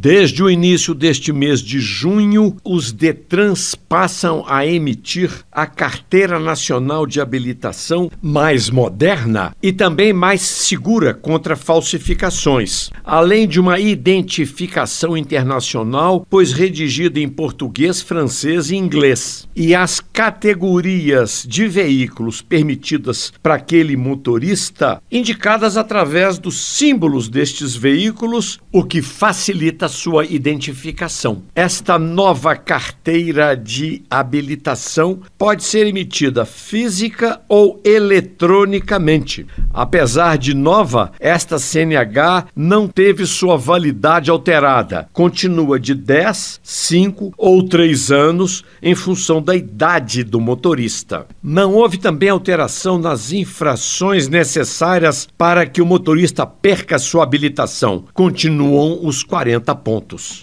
Desde o início deste mês de junho, os Detrans passam a emitir a Carteira Nacional de Habilitação mais moderna e também mais segura contra falsificações, além de uma identificação internacional, pois redigida em português, francês e inglês. E as categorias de veículos permitidas para aquele motorista, indicadas através dos símbolos destes veículos, o que facilita sua identificação. Esta nova carteira de habilitação pode ser emitida física ou eletronicamente. Apesar de nova, esta CNH não teve sua validade alterada. Continua de 10, 5 ou 3 anos em função da idade do motorista. Não houve também alteração nas infrações necessárias para que o motorista perca sua habilitação. Continuam os 40 pontos.